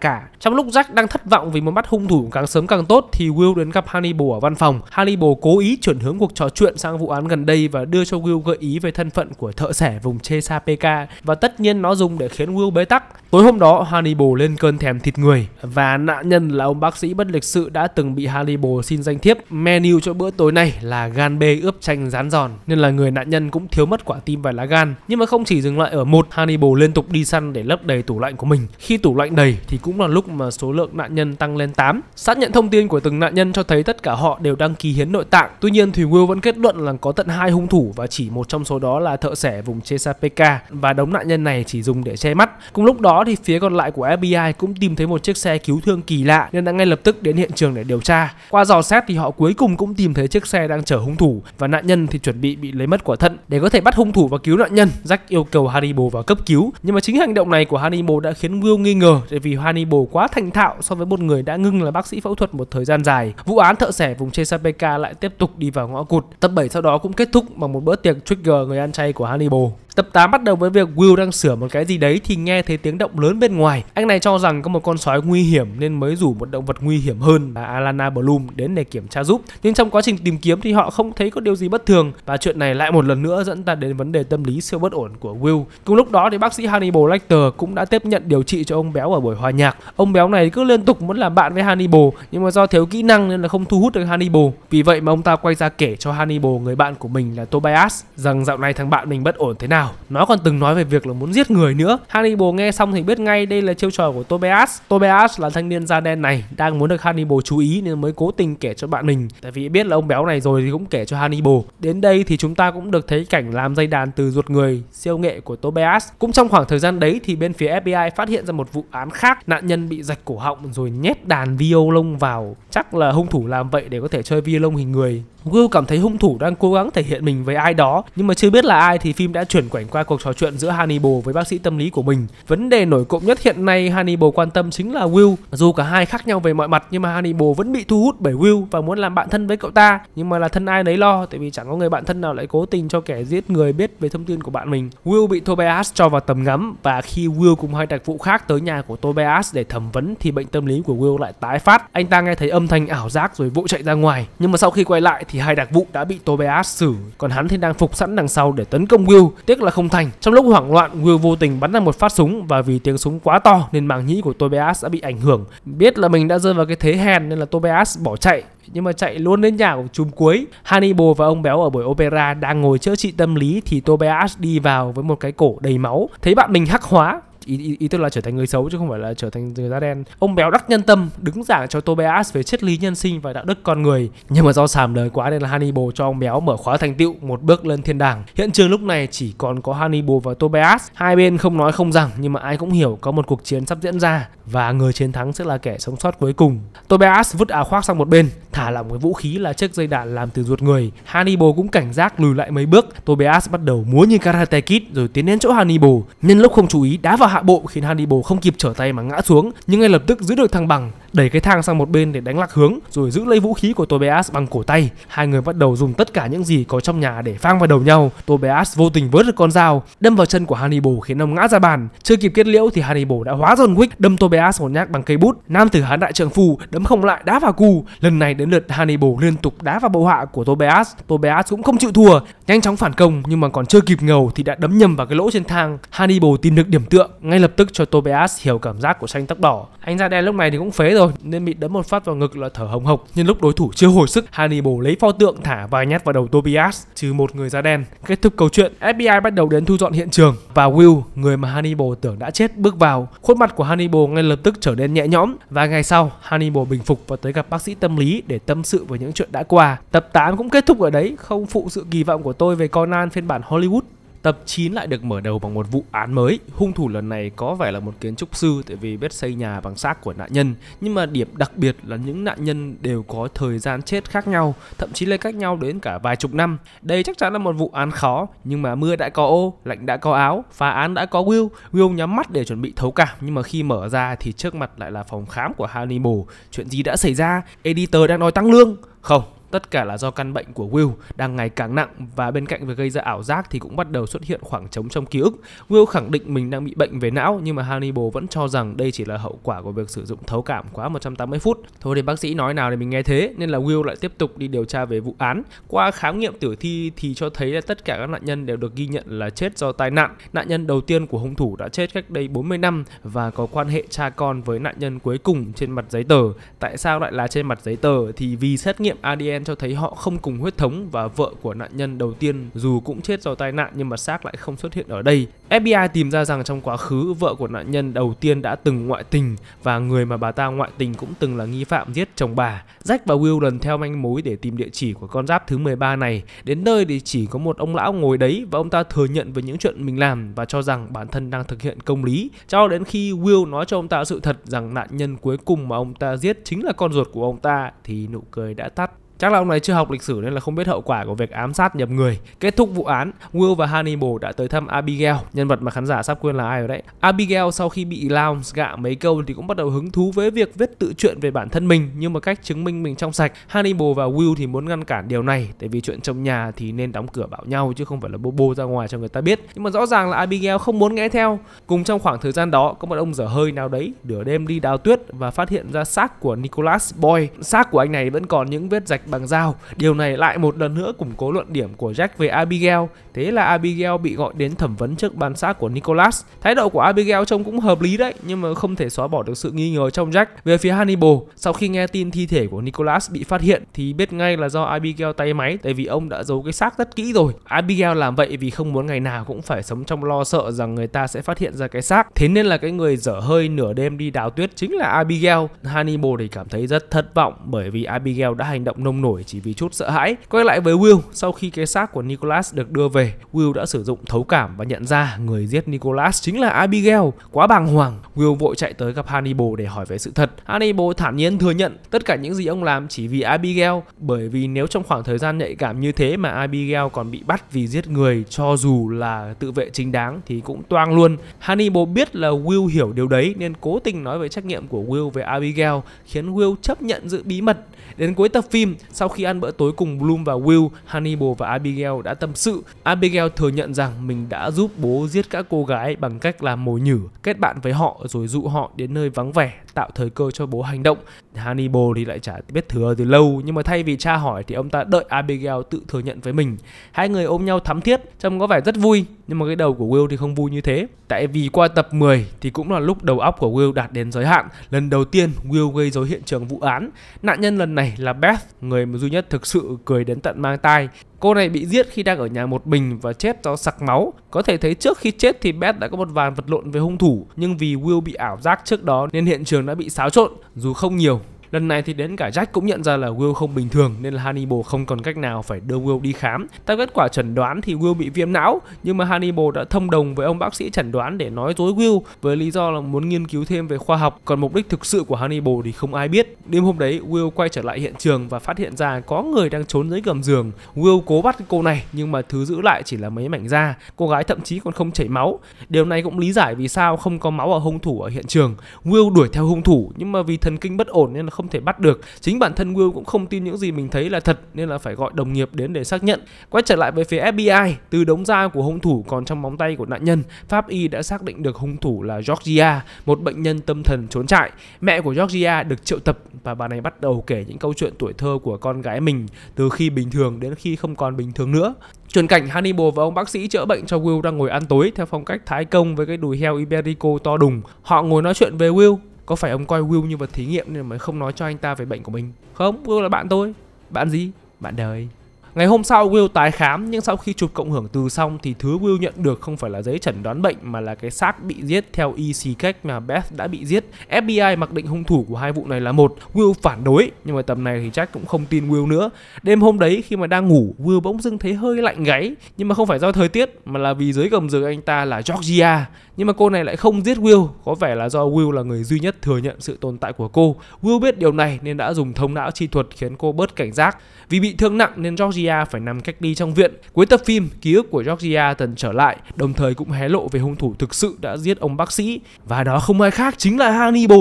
cả. Trong lúc Jack đang thất vọng vì muốn bắt hung thủ càng sớm càng tốt thì Will đến gặp Hannibal ở văn phòng. Hannibal cố ý chuyển hướng cuộc trò chuyện sang vụ án gần đây và đưa cho Will gợi ý về thân phận của thợ sẻ vùng Chesa PK và tất nhiên nó dùng để khiến Will bế tắc. Tối hôm đó, Hannibal lên cơn thèm thịt người và nạn nhân là ông bác sĩ bất lịch sự đã từng bị Hannibal xin danh thiếp menu cho bữa tối này là gan bê ướp chanh rán giòn nên là người nạn nhân cũng thiếu mất quả tim và lá gan. Nhưng mà không chỉ dừng lại ở một, Hannibal liên tục đi săn để lấp đầy tủ lạnh của mình. Khi tủ lạnh đầy thì cũng là lúc mà số lượng nạn nhân tăng lên 8. Xác nhận thông tin của từng nạn nhân cho thấy tất cả họ đều đăng ký hiến nội tạng. Tuy nhiên thì Will vẫn kết luận là có tận hai hung thủ và chỉ một một trong số đó là thợ sẻ vùng Chesapeake và đống nạn nhân này chỉ dùng để che mắt. Cùng lúc đó thì phía còn lại của FBI cũng tìm thấy một chiếc xe cứu thương kỳ lạ nên đã ngay lập tức đến hiện trường để điều tra. Qua dò xét thì họ cuối cùng cũng tìm thấy chiếc xe đang chở hung thủ và nạn nhân thì chuẩn bị bị lấy mất quả thận. Để có thể bắt hung thủ và cứu nạn nhân, Jack yêu cầu Hannibal vào cấp cứu. Nhưng mà chính hành động này của Hannibal đã khiến Will nghi ngờ tại vì Hannibal quá thành thạo so với một người đã ngưng là bác sĩ phẫu thuật một thời gian dài. Vụ án thợ sẻ vùng Chesapeake lại tiếp tục đi vào ngõ cụt. Tập 7 sau đó cũng kết thúc bằng một bữa tiệc trigger người ăn chay của Hannibal Tập 8 bắt đầu với việc Will đang sửa một cái gì đấy thì nghe thấy tiếng động lớn bên ngoài. Anh này cho rằng có một con sói nguy hiểm nên mới rủ một động vật nguy hiểm hơn là Alana Bloom đến để kiểm tra giúp. Nhưng trong quá trình tìm kiếm thì họ không thấy có điều gì bất thường và chuyện này lại một lần nữa dẫn ta đến vấn đề tâm lý siêu bất ổn của Will. Cùng lúc đó thì bác sĩ Hannibal Lecter cũng đã tiếp nhận điều trị cho ông béo ở buổi hòa nhạc. Ông béo này cứ liên tục muốn làm bạn với Hannibal nhưng mà do thiếu kỹ năng nên là không thu hút được Hannibal. Vì vậy mà ông ta quay ra kể cho Hannibal người bạn của mình là Tobias rằng dạo này thằng bạn mình bất ổn thế nào nào nó còn từng nói về việc là muốn giết người nữa Hannibal nghe xong thì biết ngay đây là chiêu trò của Tobias Tobias là thanh niên da đen này đang muốn được Hannibal chú ý nên mới cố tình kể cho bạn mình tại vì biết là ông béo này rồi thì cũng kể cho Hannibal đến đây thì chúng ta cũng được thấy cảnh làm dây đàn từ ruột người siêu nghệ của Tobias cũng trong khoảng thời gian đấy thì bên phía FBI phát hiện ra một vụ án khác nạn nhân bị rạch cổ họng rồi nhét đàn violon vào chắc là hung thủ làm vậy để có thể chơi violon hình người Will cảm thấy hung thủ đang cố gắng thể hiện mình với ai đó, nhưng mà chưa biết là ai thì phim đã chuyển quảnh qua cuộc trò chuyện giữa Hannibal với bác sĩ tâm lý của mình. Vấn đề nổi cộng nhất hiện nay Hannibal quan tâm chính là Will. Dù cả hai khác nhau về mọi mặt nhưng mà Hannibal vẫn bị thu hút bởi Will và muốn làm bạn thân với cậu ta, nhưng mà là thân ai nấy lo tại vì chẳng có người bạn thân nào lại cố tình cho kẻ giết người biết về thông tin của bạn mình. Will bị Tobias cho vào tầm ngắm và khi Will cùng hai đặc vụ khác tới nhà của Tobias để thẩm vấn thì bệnh tâm lý của Will lại tái phát. Anh ta nghe thấy âm thanh ảo giác rồi vụ chạy ra ngoài, nhưng mà sau khi quay lại thì hai đặc vụ đã bị Tobias xử, còn hắn thì đang phục sẵn đằng sau để tấn công Will, tiếc là không thành. Trong lúc hoảng loạn, Will vô tình bắn ra một phát súng và vì tiếng súng quá to nên màng nhĩ của Tobias đã bị ảnh hưởng. Biết là mình đã rơi vào cái thế hèn nên là Tobias bỏ chạy nhưng mà chạy luôn đến nhà của chùm cuối. Hannibal và ông béo ở buổi opera đang ngồi chữa trị tâm lý thì Tobias đi vào với một cái cổ đầy máu. Thấy bạn mình hắc hóa ý, ý, ý tôi là trở thành người xấu chứ không phải là trở thành người da đen ông béo đắc nhân tâm đứng giảng cho Tobias về triết lý nhân sinh và đạo đức con người nhưng mà do sàm đời quá nên là Hannibal cho ông béo mở khóa thành tựu một bước lên thiên đàng hiện trường lúc này chỉ còn có Hannibal và Tobias hai bên không nói không rằng nhưng mà ai cũng hiểu có một cuộc chiến sắp diễn ra và người chiến thắng sẽ là kẻ sống sót cuối cùng Tobias vứt áo khoác sang một bên thả lỏng cái vũ khí là chiếc dây đạn làm từ ruột người Hannibal cũng cảnh giác lùi lại mấy bước Tobias bắt đầu múa như karate kid rồi tiến đến chỗ Hannibal nhân lúc không chú ý đá vào hạ bộ khiến Hannibal không kịp trở tay mà ngã xuống, nhưng ngay lập tức giữ được thăng bằng đẩy cái thang sang một bên để đánh lạc hướng rồi giữ lấy vũ khí của Tobias bằng cổ tay. Hai người bắt đầu dùng tất cả những gì có trong nhà để phang vào đầu nhau. Tobias vô tình vớt được con dao, đâm vào chân của Hannibal khiến ông ngã ra bàn. Chưa kịp kết liễu thì Hannibal đã hóa John Wick đâm Tobias một nhát bằng cây bút. Nam tử hán đại trượng phu đấm không lại đá vào cu. Lần này đến lượt Hannibal liên tục đá vào bộ hạ của Tobias. Tobias cũng không chịu thua, nhanh chóng phản công nhưng mà còn chưa kịp ngầu thì đã đấm nhầm vào cái lỗ trên thang. Hannibal tìm được điểm tựa ngay lập tức cho Tobias hiểu cảm giác của xanh tóc đỏ. Anh ra đen lúc này thì cũng phế rồi rồi nên bị đấm một phát vào ngực là thở hồng hộc. Nhưng lúc đối thủ chưa hồi sức, Hannibal lấy pho tượng thả vài nhát vào đầu Tobias, trừ một người da đen. Kết thúc câu chuyện, FBI bắt đầu đến thu dọn hiện trường và Will, người mà Hannibal tưởng đã chết bước vào. Khuôn mặt của Hannibal ngay lập tức trở nên nhẹ nhõm. và ngày sau, Hannibal bình phục và tới gặp bác sĩ tâm lý để tâm sự về những chuyện đã qua. Tập 8 cũng kết thúc ở đấy, không phụ sự kỳ vọng của tôi về Conan phiên bản Hollywood. Tập 9 lại được mở đầu bằng một vụ án mới. Hung thủ lần này có vẻ là một kiến trúc sư tại vì biết xây nhà bằng xác của nạn nhân. Nhưng mà điểm đặc biệt là những nạn nhân đều có thời gian chết khác nhau, thậm chí là cách nhau đến cả vài chục năm. Đây chắc chắn là một vụ án khó, nhưng mà mưa đã có ô, lạnh đã có áo, phá án đã có Will. Will nhắm mắt để chuẩn bị thấu cảm, nhưng mà khi mở ra thì trước mặt lại là phòng khám của Hannibal. Chuyện gì đã xảy ra? Editor đang nói tăng lương. Không, Tất cả là do căn bệnh của Will đang ngày càng nặng và bên cạnh việc gây ra ảo giác thì cũng bắt đầu xuất hiện khoảng trống trong ký ức. Will khẳng định mình đang bị bệnh về não nhưng mà Hannibal vẫn cho rằng đây chỉ là hậu quả của việc sử dụng thấu cảm quá 180 phút. Thôi thì bác sĩ nói nào thì mình nghe thế nên là Will lại tiếp tục đi điều tra về vụ án. Qua khám nghiệm tử thi thì cho thấy là tất cả các nạn nhân đều được ghi nhận là chết do tai nạn. Nạn nhân đầu tiên của hung thủ đã chết cách đây 40 năm và có quan hệ cha con với nạn nhân cuối cùng trên mặt giấy tờ. Tại sao lại là trên mặt giấy tờ thì vì xét nghiệm ADN gen cho thấy họ không cùng huyết thống và vợ của nạn nhân đầu tiên dù cũng chết do tai nạn nhưng mà xác lại không xuất hiện ở đây. FBI tìm ra rằng trong quá khứ vợ của nạn nhân đầu tiên đã từng ngoại tình và người mà bà ta ngoại tình cũng từng là nghi phạm giết chồng bà. Jack và Will lần theo manh mối để tìm địa chỉ của con giáp thứ 13 này. Đến nơi thì chỉ có một ông lão ngồi đấy và ông ta thừa nhận về những chuyện mình làm và cho rằng bản thân đang thực hiện công lý. Cho đến khi Will nói cho ông ta sự thật rằng nạn nhân cuối cùng mà ông ta giết chính là con ruột của ông ta thì nụ cười đã tắt. Chắc là ông này chưa học lịch sử nên là không biết hậu quả của việc ám sát nhầm người. Kết thúc vụ án, Will và Hannibal đã tới thăm Abigail, nhân vật mà khán giả sắp quên là ai rồi đấy. Abigail sau khi bị Lounge gạ mấy câu thì cũng bắt đầu hứng thú với việc viết tự truyện về bản thân mình nhưng mà cách chứng minh mình trong sạch. Hannibal và Will thì muốn ngăn cản điều này tại vì chuyện trong nhà thì nên đóng cửa bảo nhau chứ không phải là bô bô ra ngoài cho người ta biết. Nhưng mà rõ ràng là Abigail không muốn nghe theo. Cùng trong khoảng thời gian đó có một ông dở hơi nào đấy nửa đêm đi đào tuyết và phát hiện ra xác của Nicholas Boy. Xác của anh này vẫn còn những vết rạch bằng dao. Điều này lại một lần nữa củng cố luận điểm của Jack về Abigail. Thế là Abigail bị gọi đến thẩm vấn trước ban xã của Nicholas. Thái độ của Abigail trông cũng hợp lý đấy, nhưng mà không thể xóa bỏ được sự nghi ngờ trong Jack. Về phía Hannibal, sau khi nghe tin thi thể của Nicholas bị phát hiện thì biết ngay là do Abigail tay máy tại vì ông đã giấu cái xác rất kỹ rồi. Abigail làm vậy vì không muốn ngày nào cũng phải sống trong lo sợ rằng người ta sẽ phát hiện ra cái xác. Thế nên là cái người dở hơi nửa đêm đi đào tuyết chính là Abigail. Hannibal thì cảm thấy rất thất vọng bởi vì Abigail đã hành động nông nổi chỉ vì chút sợ hãi. Quay lại với Will, sau khi cái xác của Nicholas được đưa về, Will đã sử dụng thấu cảm và nhận ra người giết Nicholas chính là Abigail. Quá bàng hoàng, Will vội chạy tới gặp Hannibal để hỏi về sự thật. Hannibal thản nhiên thừa nhận tất cả những gì ông làm chỉ vì Abigail, bởi vì nếu trong khoảng thời gian nhạy cảm như thế mà Abigail còn bị bắt vì giết người cho dù là tự vệ chính đáng thì cũng toang luôn. Hannibal biết là Will hiểu điều đấy nên cố tình nói về trách nhiệm của Will về Abigail khiến Will chấp nhận giữ bí mật. Đến cuối tập phim, sau khi ăn bữa tối cùng Bloom và Will, Hannibal và Abigail đã tâm sự. Abigail thừa nhận rằng mình đã giúp bố giết các cô gái bằng cách làm mồi nhử, kết bạn với họ rồi dụ họ đến nơi vắng vẻ tạo thời cơ cho bố hành động. Hannibal thì lại chả biết thừa từ lâu nhưng mà thay vì tra hỏi thì ông ta đợi Abigail tự thừa nhận với mình. Hai người ôm nhau thắm thiết trông có vẻ rất vui nhưng mà cái đầu của Will thì không vui như thế. Tại vì qua tập 10 thì cũng là lúc đầu óc của Will đạt đến giới hạn. Lần đầu tiên Will gây rối hiện trường vụ án. Nạn nhân lần này là Beth, người duy nhất thực sự cười đến tận mang tai. Cô này bị giết khi đang ở nhà một mình và chết do sặc máu. Có thể thấy trước khi chết thì Beth đã có một vài vật lộn với hung thủ, nhưng vì Will bị ảo giác trước đó nên hiện trường đã bị xáo trộn, dù không nhiều Lần này thì đến cả Jack cũng nhận ra là Will không bình thường nên là Hannibal không còn cách nào phải đưa Will đi khám. Theo kết quả chẩn đoán thì Will bị viêm não nhưng mà Hannibal đã thông đồng với ông bác sĩ chẩn đoán để nói dối Will với lý do là muốn nghiên cứu thêm về khoa học. Còn mục đích thực sự của Hannibal thì không ai biết. Đêm hôm đấy Will quay trở lại hiện trường và phát hiện ra có người đang trốn dưới gầm giường. Will cố bắt cô này nhưng mà thứ giữ lại chỉ là mấy mảnh da. Cô gái thậm chí còn không chảy máu. Điều này cũng lý giải vì sao không có máu ở hung thủ ở hiện trường. Will đuổi theo hung thủ nhưng mà vì thần kinh bất ổn nên là không không thể bắt được chính bản thân Will cũng không tin những gì mình thấy là thật nên là phải gọi đồng nghiệp đến để xác nhận quay trở lại với phía FBI từ đống da của hung thủ còn trong móng tay của nạn nhân pháp y đã xác định được hung thủ là Georgia một bệnh nhân tâm thần trốn trại mẹ của Georgia được triệu tập và bà này bắt đầu kể những câu chuyện tuổi thơ của con gái mình từ khi bình thường đến khi không còn bình thường nữa Chuyển cảnh Hannibal và ông bác sĩ chữa bệnh cho Will đang ngồi ăn tối theo phong cách Thái công với cái đùi heo Iberico to đùng. Họ ngồi nói chuyện về Will, có phải ông coi Will như vật thí nghiệm nên mới không nói cho anh ta về bệnh của mình không Will là bạn tôi bạn gì bạn đời Ngày hôm sau Will tái khám nhưng sau khi chụp cộng hưởng từ xong thì thứ Will nhận được không phải là giấy chẩn đoán bệnh mà là cái xác bị giết theo y e xì cách mà Beth đã bị giết. FBI mặc định hung thủ của hai vụ này là một. Will phản đối nhưng mà tầm này thì Jack cũng không tin Will nữa. Đêm hôm đấy khi mà đang ngủ Will bỗng dưng thấy hơi lạnh gáy nhưng mà không phải do thời tiết mà là vì dưới gầm giường anh ta là Georgia. Nhưng mà cô này lại không giết Will, có vẻ là do Will là người duy nhất thừa nhận sự tồn tại của cô. Will biết điều này nên đã dùng thông não chi thuật khiến cô bớt cảnh giác. Vì bị thương nặng nên Georgia phải nằm cách ly trong viện. Cuối tập phim, ký ức của Georgia dần trở lại, đồng thời cũng hé lộ về hung thủ thực sự đã giết ông bác sĩ. Và đó không ai khác chính là Hannibal.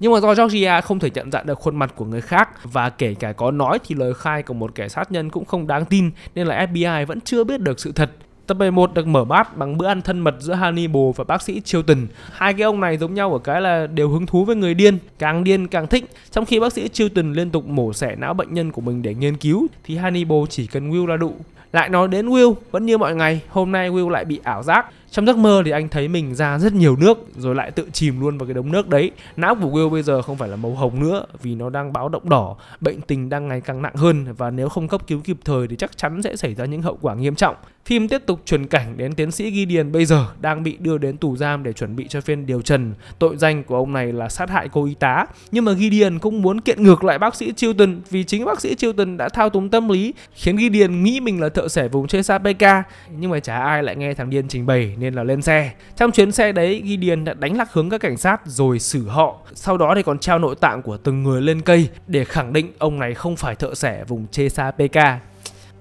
Nhưng mà do Georgia không thể nhận dạng được khuôn mặt của người khác và kể cả có nói thì lời khai của một kẻ sát nhân cũng không đáng tin nên là FBI vẫn chưa biết được sự thật. Tập 11 được mở bát bằng bữa ăn thân mật giữa Hannibal và bác sĩ Chilton. Hai cái ông này giống nhau ở cái là đều hứng thú với người điên, càng điên càng thích. Trong khi bác sĩ Chilton liên tục mổ xẻ não bệnh nhân của mình để nghiên cứu, thì Hannibal chỉ cần Will là đủ. Lại nói đến Will, vẫn như mọi ngày, hôm nay Will lại bị ảo giác. Trong giấc mơ thì anh thấy mình ra rất nhiều nước rồi lại tự chìm luôn vào cái đống nước đấy. Não của Will bây giờ không phải là màu hồng nữa vì nó đang báo động đỏ, bệnh tình đang ngày càng nặng hơn và nếu không cấp cứu kịp thời thì chắc chắn sẽ xảy ra những hậu quả nghiêm trọng. Phim tiếp tục truyền cảnh đến tiến sĩ Ghi Điền bây giờ đang bị đưa đến tù giam để chuẩn bị cho phiên điều trần. Tội danh của ông này là sát hại cô y tá. Nhưng mà Ghi Điền cũng muốn kiện ngược lại bác sĩ Chilton vì chính bác sĩ Chilton đã thao túng tâm lý khiến Ghi Điền nghĩ mình là thợ sẻ vùng chơi xa Nhưng mà chả ai lại nghe thằng Điền trình bày nên là lên xe. Trong chuyến xe đấy, Ghi Điền đã đánh lạc hướng các cảnh sát rồi xử họ. Sau đó thì còn treo nội tạng của từng người lên cây để khẳng định ông này không phải thợ sẻ vùng chê xa PK.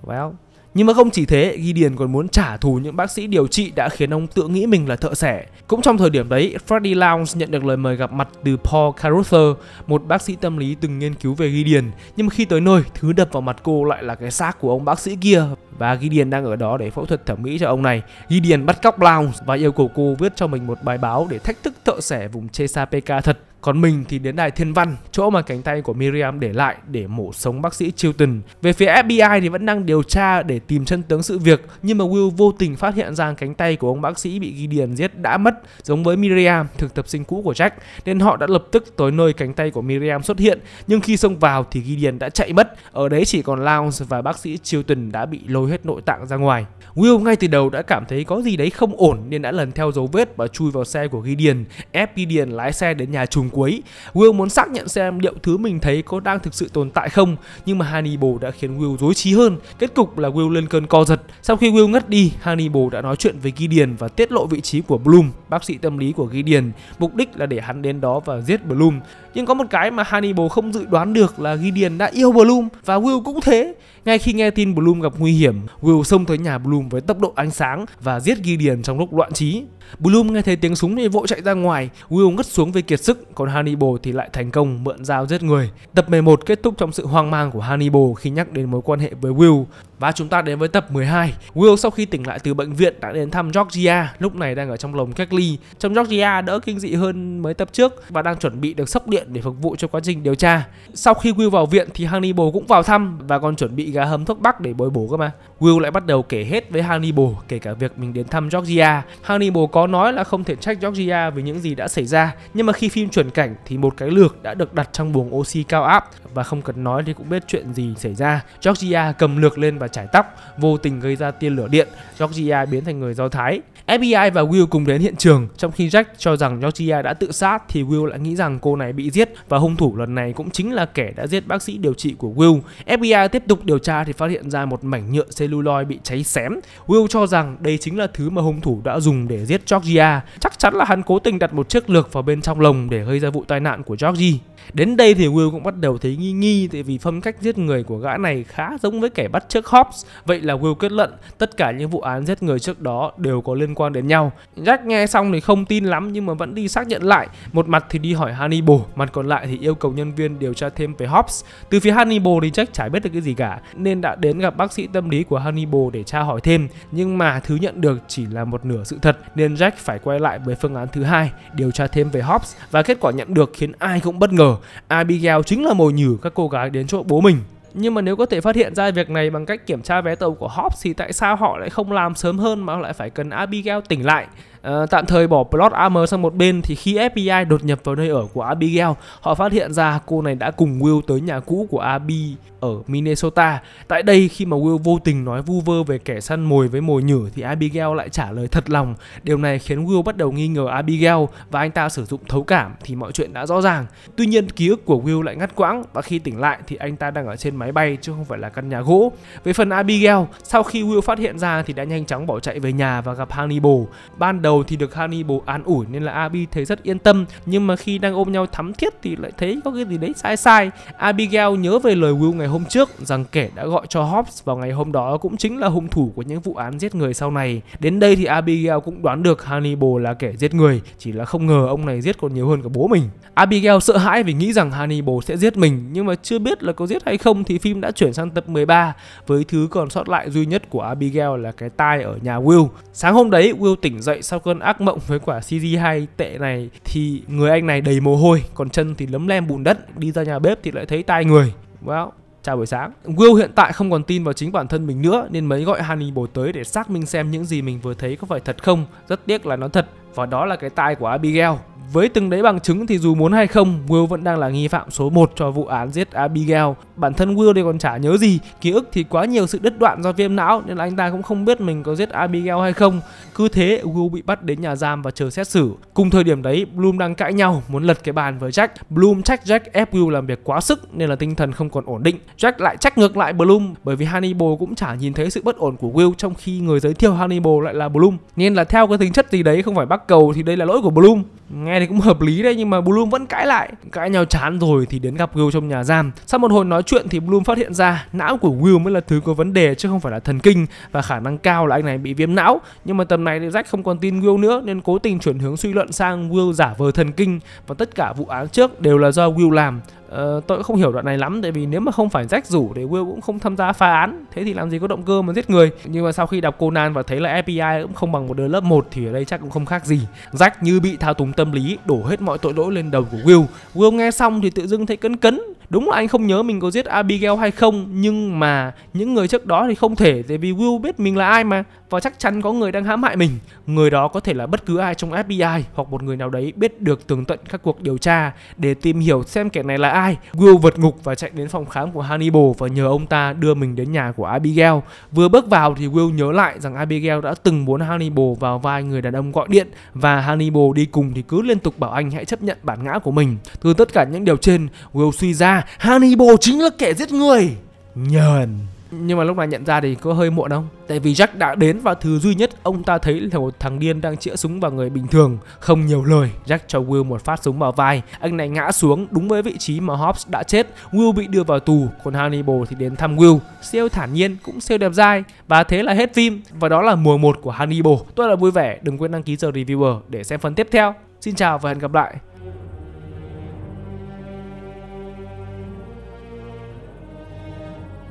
Well, nhưng mà không chỉ thế, Ghi Điền còn muốn trả thù những bác sĩ điều trị đã khiến ông tự nghĩ mình là thợ sẻ. Cũng trong thời điểm đấy, Freddy Lounge nhận được lời mời gặp mặt từ Paul Caruther, một bác sĩ tâm lý từng nghiên cứu về Ghi Điền. Nhưng mà khi tới nơi, thứ đập vào mặt cô lại là cái xác của ông bác sĩ kia và Ghi Điền đang ở đó để phẫu thuật thẩm mỹ cho ông này. Ghi Điền bắt cóc Lounge và yêu cầu cô viết cho mình một bài báo để thách thức thợ sẻ vùng Chesapeake thật. Còn mình thì đến đài Thiên Văn, chỗ mà cánh tay của Miriam để lại để mổ sống bác sĩ Chilton. Về phía FBI thì vẫn đang điều tra để tìm chân tướng sự việc, nhưng mà Will vô tình phát hiện ra cánh tay của ông bác sĩ bị Gideon giết đã mất, giống với Miriam, thực tập sinh cũ của Jack, nên họ đã lập tức tới nơi cánh tay của Miriam xuất hiện, nhưng khi xông vào thì Gideon đã chạy mất, ở đấy chỉ còn Lounge và bác sĩ Chilton đã bị lôi hết nội tạng ra ngoài. Will ngay từ đầu đã cảm thấy có gì đấy không ổn nên đã lần theo dấu vết và chui vào xe của Gideon, ép Gideon lái xe đến nhà trùng cuối. Will muốn xác nhận xem liệu thứ mình thấy có đang thực sự tồn tại không, nhưng mà Hannibal đã khiến Will rối trí hơn. Kết cục là Will lên cơn co giật. Sau khi Will ngất đi, Hannibal đã nói chuyện với Gideon và tiết lộ vị trí của Bloom, bác sĩ tâm lý của Gideon. Mục đích là để hắn đến đó và giết Bloom. Nhưng có một cái mà Hannibal không dự đoán được là Gideon đã yêu Bloom và Will cũng thế. Ngay khi nghe tin Bloom gặp nguy hiểm, Will xông tới nhà Bloom với tốc độ ánh sáng và giết Gideon trong lúc loạn trí. Bloom nghe thấy tiếng súng thì vội chạy ra ngoài, Will ngất xuống vì kiệt sức, còn Hannibal thì lại thành công mượn dao giết người. Tập 11 kết thúc trong sự hoang mang của Hannibal khi nhắc đến mối quan hệ với Will. Và chúng ta đến với tập 12. Will sau khi tỉnh lại từ bệnh viện đã đến thăm Georgia, lúc này đang ở trong lồng cách ly. Trong Georgia đỡ kinh dị hơn mấy tập trước và đang chuẩn bị được sốc điện để phục vụ cho quá trình điều tra. Sau khi Will vào viện thì Hannibal cũng vào thăm và còn chuẩn bị gà hầm thuốc bắc để bồi bổ cơ mà. Will lại bắt đầu kể hết với Hannibal kể cả việc mình đến thăm Georgia. Hannibal có nói là không thể trách Georgia vì những gì đã xảy ra, nhưng mà khi phim chuẩn cảnh thì một cái lược đã được đặt trong buồng oxy cao áp và không cần nói thì cũng biết chuyện gì xảy ra. Georgia cầm lược lên và chải tóc, vô tình gây ra tia lửa điện. Georgia biến thành người Do Thái. FBI và Will cùng đến hiện trường, trong khi Jack cho rằng Georgia đã tự sát thì Will lại nghĩ rằng cô này bị giết và hung thủ lần này cũng chính là kẻ đã giết bác sĩ điều trị của Will. FBI tiếp tục điều tra thì phát hiện ra một mảnh nhựa celluloid bị cháy xém. Will cho rằng đây chính là thứ mà hung thủ đã dùng để giết Georgia. Chắc chắn là hắn cố tình đặt một chiếc lược vào bên trong lồng để gây ra vụ tai nạn của Georgie. Đến đây thì Will cũng bắt đầu thấy nghi nghi tại vì phong cách giết người của gã này khá giống với kẻ bắt chiếc Hobbs. Vậy là Will kết luận tất cả những vụ án giết người trước đó đều có liên liên quan đến nhau. Jack nghe xong thì không tin lắm nhưng mà vẫn đi xác nhận lại. Một mặt thì đi hỏi Hannibal, mặt còn lại thì yêu cầu nhân viên điều tra thêm về Hobbs. Từ phía Hannibal thì Jack chả biết được cái gì cả nên đã đến gặp bác sĩ tâm lý của Hannibal để tra hỏi thêm nhưng mà thứ nhận được chỉ là một nửa sự thật nên Jack phải quay lại với phương án thứ hai điều tra thêm về Hobbs và kết quả nhận được khiến ai cũng bất ngờ. Abigail chính là mồi nhử các cô gái đến chỗ bố mình. Nhưng mà nếu có thể phát hiện ra việc này bằng cách kiểm tra vé tàu của Hobbs thì tại sao họ lại không làm sớm hơn mà lại phải cần Abigail tỉnh lại uh, tạm thời bỏ Plot Armor sang một bên thì khi FBI đột nhập vào nơi ở của Abigail, họ phát hiện ra cô này đã cùng Will tới nhà cũ của Abby ở Minnesota. Tại đây khi mà Will vô tình nói vu vơ về kẻ săn mồi với mồi nhử thì Abigail lại trả lời thật lòng. Điều này khiến Will bắt đầu nghi ngờ Abigail và anh ta sử dụng thấu cảm thì mọi chuyện đã rõ ràng. Tuy nhiên ký ức của Will lại ngắt quãng và khi tỉnh lại thì anh ta đang ở trên máy bay chứ không phải là căn nhà gỗ. Về phần Abigail, sau khi Will phát hiện ra thì đã nhanh chóng bỏ chạy về nhà và gặp Hannibal. Ban đầu đầu thì được Hani bố an ủi nên là Abi thấy rất yên tâm nhưng mà khi đang ôm nhau thắm thiết thì lại thấy có cái gì đấy sai sai. Abigail nhớ về lời Will ngày hôm trước rằng kẻ đã gọi cho Hobbs vào ngày hôm đó cũng chính là hung thủ của những vụ án giết người sau này. Đến đây thì Abigail cũng đoán được Hannibal là kẻ giết người, chỉ là không ngờ ông này giết còn nhiều hơn cả bố mình. Abigail sợ hãi vì nghĩ rằng Hannibal sẽ giết mình nhưng mà chưa biết là có giết hay không thì phim đã chuyển sang tập 13 với thứ còn sót lại duy nhất của Abigail là cái tai ở nhà Will. Sáng hôm đấy Will tỉnh dậy sau cơn ác mộng với quả CG hay tệ này thì người anh này đầy mồ hôi, còn chân thì lấm lem bùn đất, đi ra nhà bếp thì lại thấy tai người. Wow, chào buổi sáng. Will hiện tại không còn tin vào chính bản thân mình nữa nên mới gọi bồi tới để xác minh xem những gì mình vừa thấy có phải thật không. Rất tiếc là nó thật và đó là cái tai của Abigail. Với từng đấy bằng chứng thì dù muốn hay không, Will vẫn đang là nghi phạm số 1 cho vụ án giết Abigail. Bản thân Will thì còn chả nhớ gì, ký ức thì quá nhiều sự đứt đoạn do viêm não nên là anh ta cũng không biết mình có giết Abigail hay không. Cứ thế, Will bị bắt đến nhà giam và chờ xét xử. Cùng thời điểm đấy, Bloom đang cãi nhau, muốn lật cái bàn với Jack. Bloom trách Jack ép Will làm việc quá sức nên là tinh thần không còn ổn định. Jack lại trách ngược lại Bloom bởi vì Hannibal cũng chả nhìn thấy sự bất ổn của Will trong khi người giới thiệu Hannibal lại là Bloom. Nên là theo cái tính chất gì đấy không phải bắt cầu thì đây là lỗi của Bloom. Nghe thì cũng hợp lý đấy nhưng mà Bloom vẫn cãi lại Cãi nhau chán rồi thì đến gặp Will trong nhà giam Sau một hồi nói chuyện thì Bloom phát hiện ra Não của Will mới là thứ có vấn đề chứ không phải là thần kinh Và khả năng cao là anh này bị viêm não Nhưng mà tầm này thì Jack không còn tin Will nữa Nên cố tình chuyển hướng suy luận sang Will giả vờ thần kinh Và tất cả vụ án trước đều là do Will làm Ờ, tôi cũng không hiểu đoạn này lắm tại vì nếu mà không phải rách rủ thì Will cũng không tham gia phá án thế thì làm gì có động cơ mà giết người nhưng mà sau khi đọc Conan và thấy là FBI cũng không bằng một đứa lớp 1 thì ở đây chắc cũng không khác gì rách như bị thao túng tâm lý đổ hết mọi tội lỗi lên đầu của Will Will nghe xong thì tự dưng thấy cấn cấn đúng là anh không nhớ mình có giết Abigail hay không nhưng mà những người trước đó thì không thể tại vì Will biết mình là ai mà và chắc chắn có người đang hãm hại mình người đó có thể là bất cứ ai trong FBI hoặc một người nào đấy biết được tường tận các cuộc điều tra để tìm hiểu xem kẻ này là ai Will vượt ngục và chạy đến phòng khám của Hannibal và nhờ ông ta đưa mình đến nhà của Abigail vừa bước vào thì Will nhớ lại rằng Abigail đã từng muốn Hannibal vào vai người đàn ông gọi điện và Hannibal đi cùng thì cứ liên tục bảo anh hãy chấp nhận bản ngã của mình từ tất cả những điều trên Will suy ra Hannibal chính là kẻ giết người Nhờn nhưng mà lúc này nhận ra thì có hơi muộn không? Tại vì Jack đã đến và thứ duy nhất ông ta thấy là một thằng điên đang chĩa súng vào người bình thường, không nhiều lời. Jack cho Will một phát súng vào vai, anh này ngã xuống đúng với vị trí mà Hobbs đã chết. Will bị đưa vào tù, còn Hannibal thì đến thăm Will, siêu thản nhiên cũng siêu đẹp dai. Và thế là hết phim, và đó là mùa 1 của Hannibal. Tôi là vui vẻ, đừng quên đăng ký giờ reviewer để xem phần tiếp theo. Xin chào và hẹn gặp lại.